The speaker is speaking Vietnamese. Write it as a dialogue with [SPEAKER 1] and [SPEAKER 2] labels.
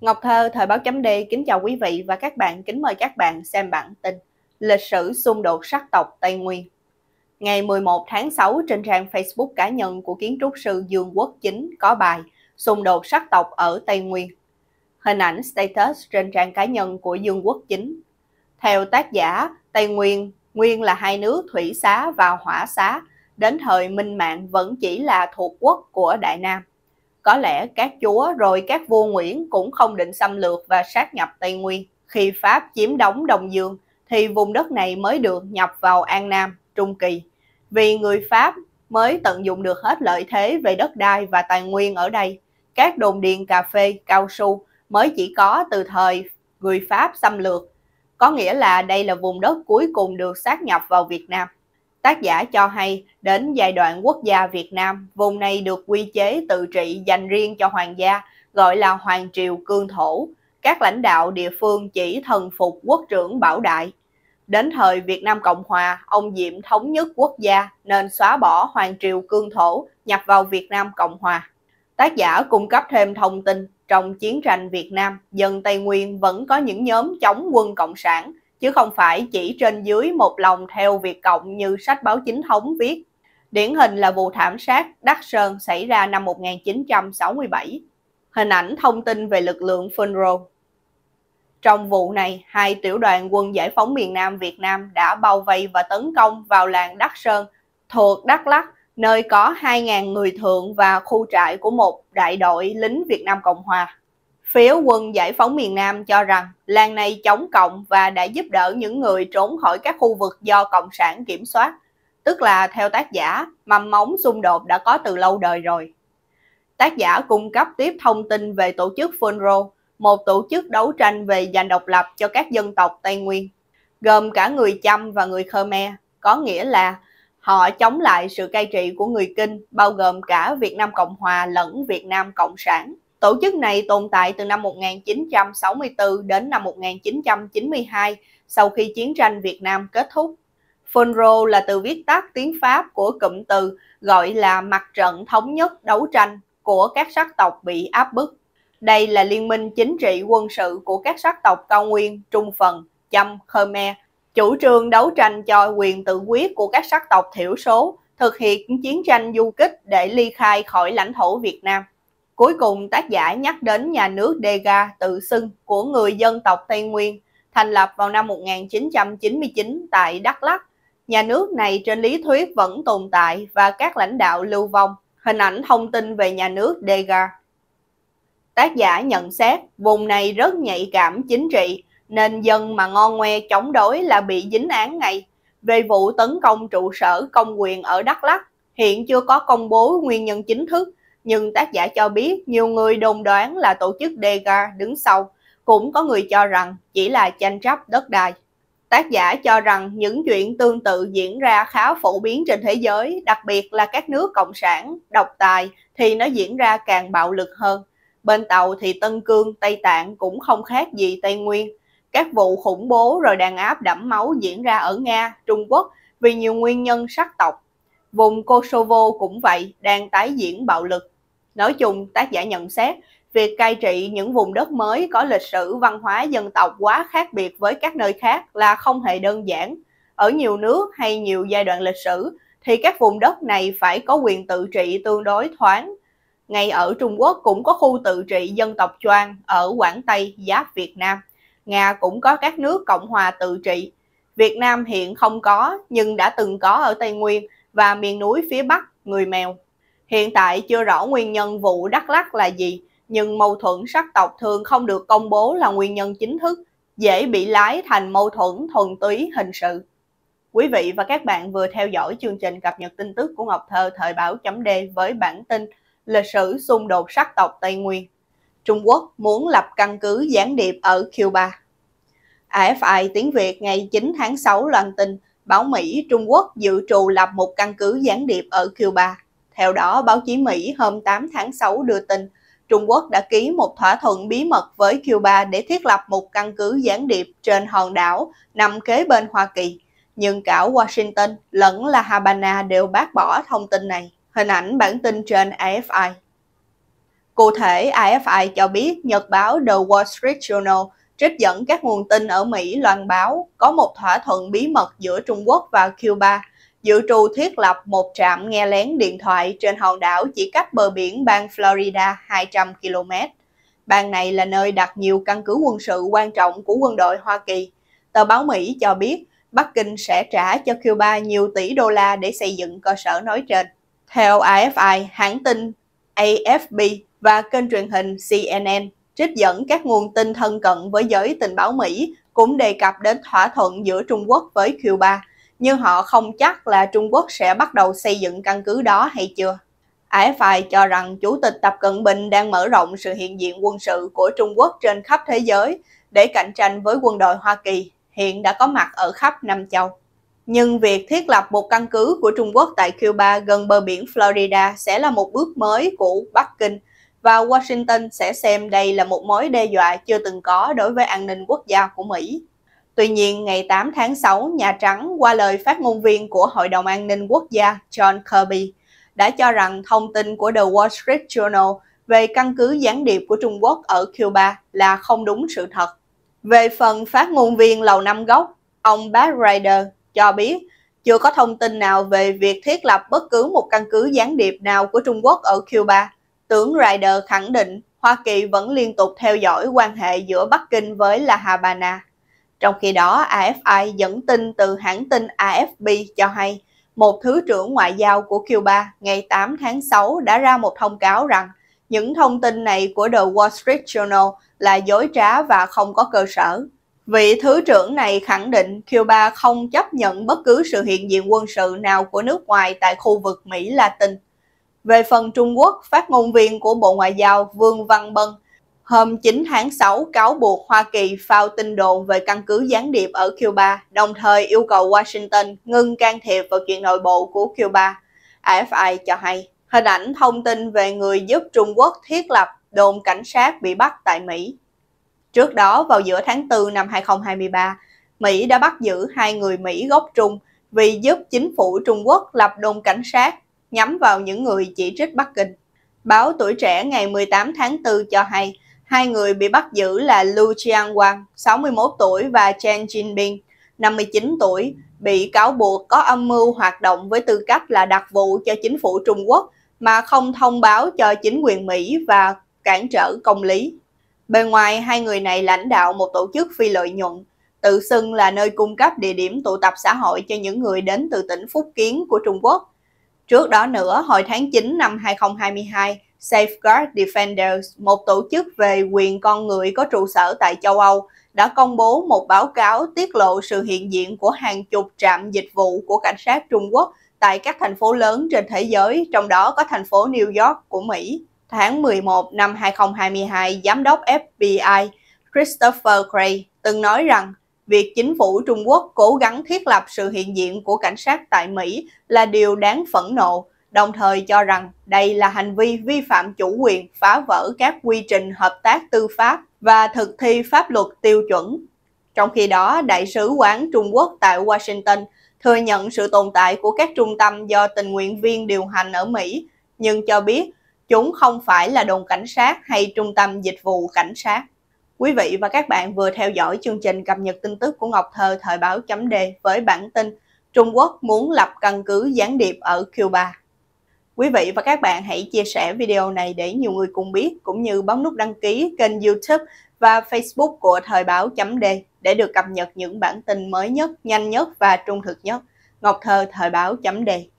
[SPEAKER 1] Ngọc Thơ, Thời báo chấm D, kính chào quý vị và các bạn, kính mời các bạn xem bản tin Lịch sử xung đột sắc tộc Tây Nguyên Ngày 11 tháng 6 trên trang Facebook cá nhân của kiến trúc sư Dương Quốc Chính có bài Xung đột sắc tộc ở Tây Nguyên Hình ảnh status trên trang cá nhân của Dương Quốc Chính Theo tác giả, Tây Nguyên nguyên là hai nước Thủy Xá và Hỏa Xá, đến thời Minh Mạng vẫn chỉ là thuộc quốc của Đại Nam. Có lẽ các chúa rồi các vua Nguyễn cũng không định xâm lược và sát nhập Tây Nguyên. Khi Pháp chiếm đóng Đông Dương thì vùng đất này mới được nhập vào An Nam, Trung Kỳ. Vì người Pháp mới tận dụng được hết lợi thế về đất đai và tài nguyên ở đây. Các đồn điền cà phê, cao su mới chỉ có từ thời người Pháp xâm lược. Có nghĩa là đây là vùng đất cuối cùng được sát nhập vào Việt Nam. Tác giả cho hay, đến giai đoạn quốc gia Việt Nam, vùng này được quy chế tự trị dành riêng cho hoàng gia, gọi là Hoàng Triều Cương Thổ. Các lãnh đạo địa phương chỉ thần phục quốc trưởng Bảo Đại. Đến thời Việt Nam Cộng Hòa, ông Diệm thống nhất quốc gia nên xóa bỏ Hoàng Triều Cương Thổ nhập vào Việt Nam Cộng Hòa. Tác giả cung cấp thêm thông tin, trong chiến tranh Việt Nam, dân Tây Nguyên vẫn có những nhóm chống quân Cộng sản – chứ không phải chỉ trên dưới một lòng theo việc Cộng như sách báo chính thống viết. Điển hình là vụ thảm sát Đắc Sơn xảy ra năm 1967. Hình ảnh thông tin về lực lượng Funro. Trong vụ này, hai tiểu đoàn quân giải phóng miền Nam Việt Nam đã bao vây và tấn công vào làng Đắc Sơn thuộc Đắk Lắk, nơi có 2.000 người thượng và khu trại của một đại đội lính Việt Nam Cộng Hòa. Phía quân giải phóng miền Nam cho rằng làng này chống cộng và đã giúp đỡ những người trốn khỏi các khu vực do Cộng sản kiểm soát. Tức là theo tác giả, mầm móng xung đột đã có từ lâu đời rồi. Tác giả cung cấp tiếp thông tin về tổ chức Funro, một tổ chức đấu tranh về giành độc lập cho các dân tộc Tây Nguyên, gồm cả người Chăm và người Khmer, có nghĩa là họ chống lại sự cai trị của người Kinh, bao gồm cả Việt Nam Cộng Hòa lẫn Việt Nam Cộng sản. Tổ chức này tồn tại từ năm 1964 đến năm 1992 sau khi chiến tranh Việt Nam kết thúc. FUNRO là từ viết tắt tiếng Pháp của cụm từ gọi là Mặt trận Thống nhất Đấu tranh của các sắc tộc bị áp bức. Đây là liên minh chính trị quân sự của các sắc tộc cao nguyên, trung phần, chăm, khmer. Chủ trương đấu tranh cho quyền tự quyết của các sắc tộc thiểu số, thực hiện chiến tranh du kích để ly khai khỏi lãnh thổ Việt Nam. Cuối cùng tác giả nhắc đến nhà nước Dega tự xưng của người dân tộc Tây Nguyên, thành lập vào năm 1999 tại Đắk Lắk. Nhà nước này trên lý thuyết vẫn tồn tại và các lãnh đạo lưu vong. Hình ảnh thông tin về nhà nước Dega. Tác giả nhận xét vùng này rất nhạy cảm chính trị, nên dân mà ngon ngoe chống đối là bị dính án ngay. Về vụ tấn công trụ sở công quyền ở Đắk Lắk, hiện chưa có công bố nguyên nhân chính thức nhưng tác giả cho biết nhiều người đồn đoán là tổ chức Dega đứng sau. Cũng có người cho rằng chỉ là tranh chấp đất đai. Tác giả cho rằng những chuyện tương tự diễn ra khá phổ biến trên thế giới, đặc biệt là các nước cộng sản, độc tài thì nó diễn ra càng bạo lực hơn. Bên tàu thì Tân Cương, Tây Tạng cũng không khác gì Tây Nguyên. Các vụ khủng bố rồi đàn áp đẫm máu diễn ra ở Nga, Trung Quốc vì nhiều nguyên nhân sắc tộc Vùng Kosovo cũng vậy, đang tái diễn bạo lực. Nói chung, tác giả nhận xét, việc cai trị những vùng đất mới có lịch sử văn hóa dân tộc quá khác biệt với các nơi khác là không hề đơn giản. Ở nhiều nước hay nhiều giai đoạn lịch sử, thì các vùng đất này phải có quyền tự trị tương đối thoáng. Ngay ở Trung Quốc cũng có khu tự trị dân tộc Choang ở Quảng Tây, giáp Việt Nam. Nga cũng có các nước Cộng hòa tự trị. Việt Nam hiện không có, nhưng đã từng có ở Tây Nguyên và miền núi phía Bắc người Mèo. Hiện tại chưa rõ nguyên nhân vụ Đắk Lắc là gì, nhưng mâu thuẫn sắc tộc thường không được công bố là nguyên nhân chính thức, dễ bị lái thành mâu thuẫn thuần túy hình sự. Quý vị và các bạn vừa theo dõi chương trình cập nhật tin tức của Ngọc Thơ thời báo chấm D với bản tin Lịch sử xung đột sắc tộc Tây Nguyên. Trung Quốc muốn lập căn cứ gián điệp ở Cuba. AFI tiếng Việt ngày 9 tháng 6 loan tin báo Mỹ Trung Quốc dự trù lập một căn cứ gián điệp ở Cuba. Theo đó, báo chí Mỹ hôm 8 tháng 6 đưa tin Trung Quốc đã ký một thỏa thuận bí mật với Cuba để thiết lập một căn cứ gián điệp trên hòn đảo nằm kế bên Hoa Kỳ. Nhưng cả Washington lẫn La Habana đều bác bỏ thông tin này. Hình ảnh bản tin trên AFI. Cụ thể, AFI cho biết nhật báo The Wall Street Journal trích dẫn các nguồn tin ở Mỹ loan báo có một thỏa thuận bí mật giữa Trung Quốc và Cuba dự trù thiết lập một trạm nghe lén điện thoại trên hòn đảo chỉ cách bờ biển bang Florida 200 km. Bang này là nơi đặt nhiều căn cứ quân sự quan trọng của quân đội Hoa Kỳ. Tờ báo Mỹ cho biết Bắc Kinh sẽ trả cho Cuba nhiều tỷ đô la để xây dựng cơ sở nói trên. Theo AFI, hãng tin AFP và kênh truyền hình CNN, trích dẫn các nguồn tin thân cận với giới tình báo Mỹ cũng đề cập đến thỏa thuận giữa Trung Quốc với Cuba, nhưng họ không chắc là Trung Quốc sẽ bắt đầu xây dựng căn cứ đó hay chưa. AFI cho rằng Chủ tịch Tập Cận Bình đang mở rộng sự hiện diện quân sự của Trung Quốc trên khắp thế giới để cạnh tranh với quân đội Hoa Kỳ, hiện đã có mặt ở khắp Nam Châu. Nhưng việc thiết lập một căn cứ của Trung Quốc tại Cuba gần bờ biển Florida sẽ là một bước mới của Bắc Kinh và Washington sẽ xem đây là một mối đe dọa chưa từng có đối với an ninh quốc gia của Mỹ. Tuy nhiên, ngày 8 tháng 6, Nhà Trắng qua lời phát ngôn viên của Hội đồng An ninh Quốc gia John Kirby đã cho rằng thông tin của The Wall Street Journal về căn cứ gián điệp của Trung Quốc ở Cuba là không đúng sự thật. Về phần phát ngôn viên Lầu Năm Góc, ông Bart Ryder cho biết chưa có thông tin nào về việc thiết lập bất cứ một căn cứ gián điệp nào của Trung Quốc ở Cuba Tướng Ryder khẳng định Hoa Kỳ vẫn liên tục theo dõi quan hệ giữa Bắc Kinh với La Habana. Trong khi đó, AFI dẫn tin từ hãng tin AFP cho hay một thứ trưởng ngoại giao của Cuba ngày 8 tháng 6 đã ra một thông cáo rằng những thông tin này của The Wall Street Journal là dối trá và không có cơ sở. Vị thứ trưởng này khẳng định Cuba không chấp nhận bất cứ sự hiện diện quân sự nào của nước ngoài tại khu vực Mỹ Latin. Về phần Trung Quốc, phát ngôn viên của Bộ Ngoại giao Vương Văn Bân hôm 9 tháng 6 cáo buộc Hoa Kỳ phao tin đồn về căn cứ gián điệp ở Cuba, đồng thời yêu cầu Washington ngưng can thiệp vào chuyện nội bộ của Cuba. AFI cho hay, hình ảnh thông tin về người giúp Trung Quốc thiết lập đồn cảnh sát bị bắt tại Mỹ. Trước đó, vào giữa tháng 4 năm 2023, Mỹ đã bắt giữ hai người Mỹ gốc Trung vì giúp chính phủ Trung Quốc lập đồn cảnh sát nhắm vào những người chỉ trích Bắc Kinh. Báo Tuổi Trẻ ngày 18 tháng 4 cho hay, hai người bị bắt giữ là Lu Qianwang, 61 tuổi và Chen Jinbin, 59 tuổi, bị cáo buộc có âm mưu hoạt động với tư cách là đặc vụ cho chính phủ Trung Quốc mà không thông báo cho chính quyền Mỹ và cản trở công lý. Bên ngoài, hai người này lãnh đạo một tổ chức phi lợi nhuận, tự xưng là nơi cung cấp địa điểm tụ tập xã hội cho những người đến từ tỉnh Phúc Kiến của Trung Quốc, Trước đó nữa, hồi tháng 9 năm 2022, Safeguard Defenders, một tổ chức về quyền con người có trụ sở tại châu Âu, đã công bố một báo cáo tiết lộ sự hiện diện của hàng chục trạm dịch vụ của cảnh sát Trung Quốc tại các thành phố lớn trên thế giới, trong đó có thành phố New York của Mỹ. Tháng 11 năm 2022, giám đốc FBI Christopher Cray từng nói rằng việc chính phủ Trung Quốc cố gắng thiết lập sự hiện diện của cảnh sát tại Mỹ là điều đáng phẫn nộ, đồng thời cho rằng đây là hành vi vi phạm chủ quyền phá vỡ các quy trình hợp tác tư pháp và thực thi pháp luật tiêu chuẩn. Trong khi đó, Đại sứ quán Trung Quốc tại Washington thừa nhận sự tồn tại của các trung tâm do tình nguyện viên điều hành ở Mỹ, nhưng cho biết chúng không phải là đồn cảnh sát hay trung tâm dịch vụ cảnh sát. Quý vị và các bạn vừa theo dõi chương trình cập nhật tin tức của Ngọc Thơ thời báo chấm đề với bản tin Trung Quốc muốn lập căn cứ gián điệp ở Cuba. Quý vị và các bạn hãy chia sẻ video này để nhiều người cùng biết, cũng như bấm nút đăng ký kênh YouTube và Facebook của Thời báo chấm đề để được cập nhật những bản tin mới nhất, nhanh nhất và trung thực nhất. Ngọc Thơ Thời báo chấm đề